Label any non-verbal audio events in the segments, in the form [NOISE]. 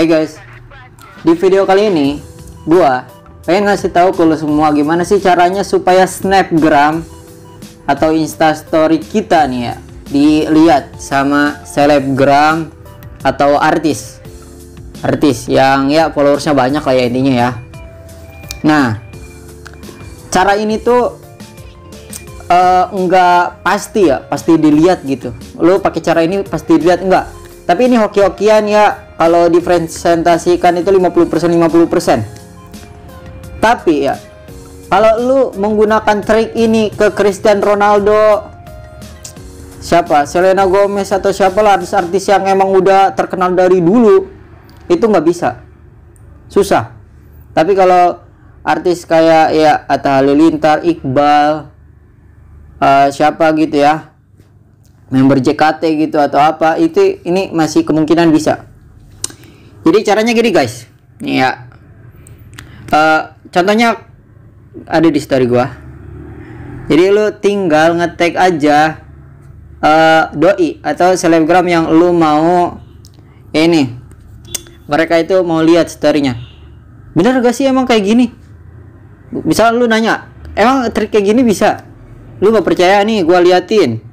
hey guys, di video kali ini gua pengen ngasih tahu ke lo semua gimana sih caranya supaya snapgram atau instastory kita nih ya dilihat sama selebgram atau artis artis yang ya followersnya banyak lah ya intinya ya nah cara ini tuh uh, nggak pasti ya pasti dilihat gitu lo pakai cara ini pasti dilihat enggak tapi ini hoki-hokian ya kalau dipresentasikan itu 50% 50% tapi ya kalau lu menggunakan trik ini ke Cristiano Ronaldo siapa Selena Gomez atau siapa lah artis-artis yang emang udah terkenal dari dulu itu nggak bisa susah tapi kalau artis kayak ya Atta Halilintar Iqbal uh, siapa gitu ya member JKT gitu atau apa itu ini masih kemungkinan bisa jadi caranya gini guys nih ya uh, contohnya ada di story gua jadi lu tinggal ngetek aja uh, doi atau selebgram yang lu mau ini mereka itu mau lihat storynya bener gak sih emang kayak gini bisa lu nanya emang trik kayak gini bisa lu gak percaya nih gua liatin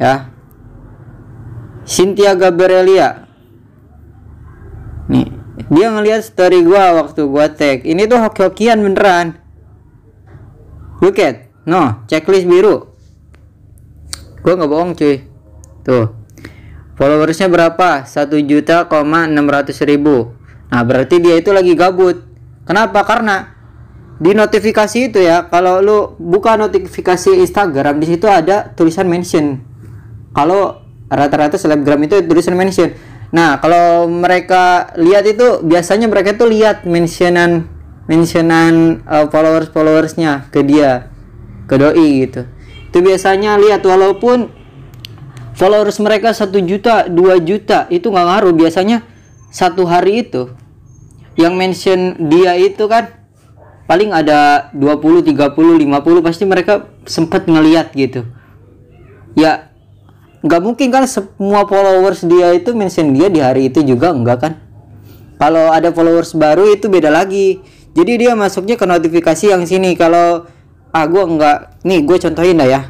ya Cynthia Gabrielia nih dia ngelihat story gua waktu gua tag ini tuh hoki-hokian beneran look at no checklist biru gua nggak bohong cuy tuh followersnya berapa 1 juta koma 600 ribu nah berarti dia itu lagi gabut kenapa karena di notifikasi itu ya kalau lu buka notifikasi Instagram di situ ada tulisan mention kalau rata-rata selebgram itu tulisan mention nah kalau mereka lihat itu biasanya mereka tuh lihat mentionan mentionan uh, eh, followers followersnya ke dia ke doi gitu itu biasanya lihat walaupun followers mereka satu juta dua juta itu nggak ngaruh biasanya satu hari itu yang mention dia itu kan paling ada 20 30 50 pasti mereka sempat ngeliat gitu ya nggak mungkin kan semua followers dia itu mention dia di hari itu juga enggak kan kalau ada followers baru itu beda lagi jadi dia masuknya ke notifikasi yang sini kalau ah gue enggak nih gue contohin dah ya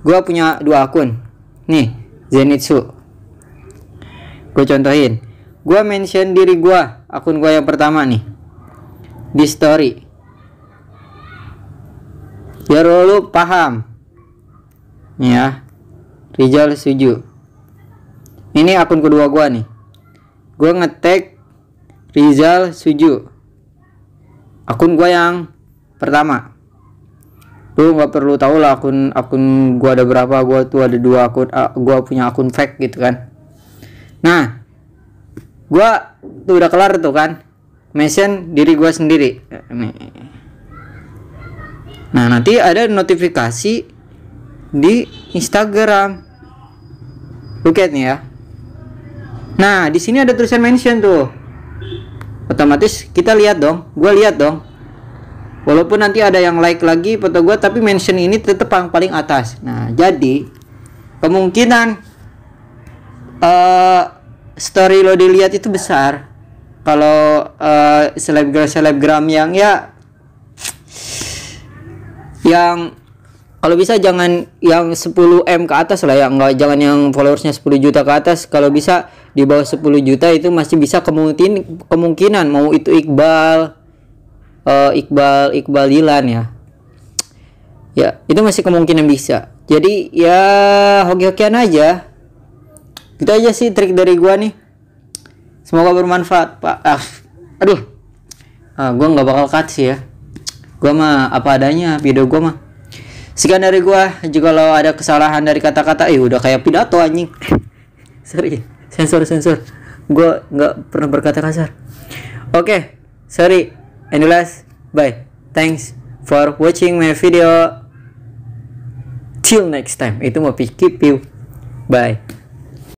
gue punya dua akun nih Zenitsu gue contohin gue mention diri gue akun gue yang pertama nih di story biar lo paham ya Rizal setuju ini akun kedua gua nih gua ngetek Rizal setuju akun gua yang pertama lu nggak perlu tahu lah akun akun gua ada berapa gua tuh ada dua akun uh, gua punya akun fake gitu kan nah gua tuh udah kelar tuh kan mention diri gua sendiri nah nanti ada notifikasi di Instagram. Look at nih ya. Nah, di sini ada tulisan mention tuh. Otomatis kita lihat dong, gue lihat dong. Walaupun nanti ada yang like lagi foto gue, tapi mention ini tetap yang paling atas. Nah, jadi kemungkinan uh, story lo dilihat itu besar. Kalau uh, eh, selebgram selebgram yang ya yang kalau bisa jangan yang 10M ke atas lah ya enggak jangan yang followersnya 10 juta ke atas kalau bisa di bawah 10 juta itu masih bisa kemungkinan kemungkinan mau itu Iqbal uh, Iqbal Iqbal Dilan ya ya itu masih kemungkinan bisa jadi ya hoki-hokian aja itu aja sih trik dari gua nih semoga bermanfaat pak ah, aduh ah, gua nggak bakal cut sih ya gua mah apa adanya video gua mah Sekian dari gua. Jika lo ada kesalahan dari kata-kata, eh udah kayak pidato anjing. [LAUGHS] sorry, sensor sensor. Gua nggak pernah berkata kasar. Oke, okay, sorry. And last, bye. Thanks for watching my video. Till next time. Itu mau pikir you. Bye.